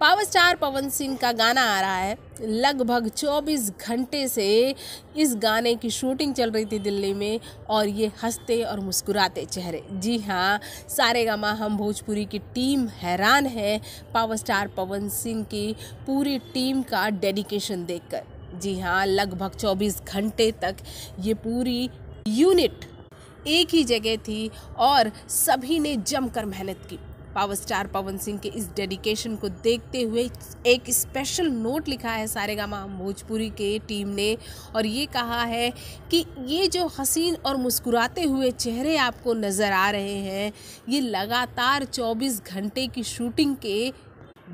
power star पवन सिंह का गाना आ रहा है लगभग 24 घंटे से इस गाने की शूटिंग चल रही थी दिल्ली में और ये हंसते और मुस्कुराते चेहरे जी हाँ सारे गा हम भोजपुरी की टीम हैरान है पावर स्टार पवन सिंह की पूरी टीम का डेडिकेशन देखकर जी हाँ लगभग 24 घंटे तक ये पूरी यूनिट एक ही जगह थी और सभी ने जमकर मेहनत की पावर स्टार पवन सिंह के इस डेडिकेशन को देखते हुए एक स्पेशल नोट लिखा है सारेगामा भोजपुरी के टीम ने और ये कहा है कि ये जो हसीन और मुस्कुराते हुए चेहरे आपको नज़र आ रहे हैं ये लगातार 24 घंटे की शूटिंग के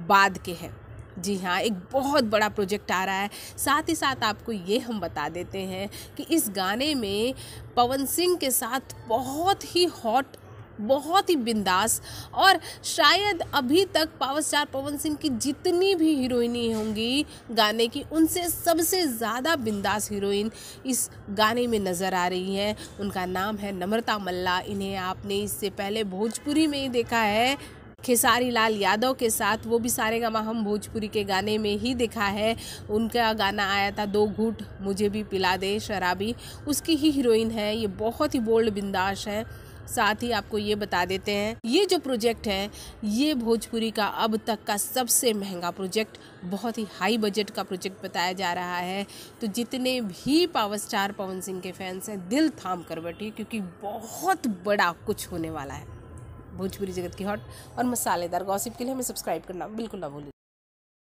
बाद के हैं जी हाँ एक बहुत बड़ा प्रोजेक्ट आ रहा है साथ ही साथ आपको ये हम बता देते हैं कि इस गाने में पवन सिंह के साथ बहुत ही हॉट बहुत ही बिंदास और शायद अभी तक पावर स्टार पवन सिंह की जितनी भी हीरोइनी होंगी गाने की उनसे सबसे ज़्यादा बिंदास हीरोइन इस गाने में नज़र आ रही हैं उनका नाम है नम्रता मल्ला इन्हें आपने इससे पहले भोजपुरी में ही देखा है खेसारी लाल यादव के साथ वो भी सारे गा हम भोजपुरी के गाने में ही देखा है उनका गाना आया था दो घूट मुझे भी पिला दे शराबी उसकी ही हीरोइन है ये बहुत ही बोल्ड बिंदाश है साथ ही आपको ये बता देते हैं ये जो प्रोजेक्ट है ये भोजपुरी का अब तक का सबसे महंगा प्रोजेक्ट बहुत ही हाई बजट का प्रोजेक्ट बताया जा रहा है तो जितने भी पावर स्टार पवन सिंह के फैंस हैं दिल थाम कर बैठिए क्योंकि बहुत बड़ा कुछ होने वाला है भोजपुरी जगत की हॉट और मसालेदार गॉसिप के लिए हमें सब्सक्राइब करना बिल्कुल ना भूलिए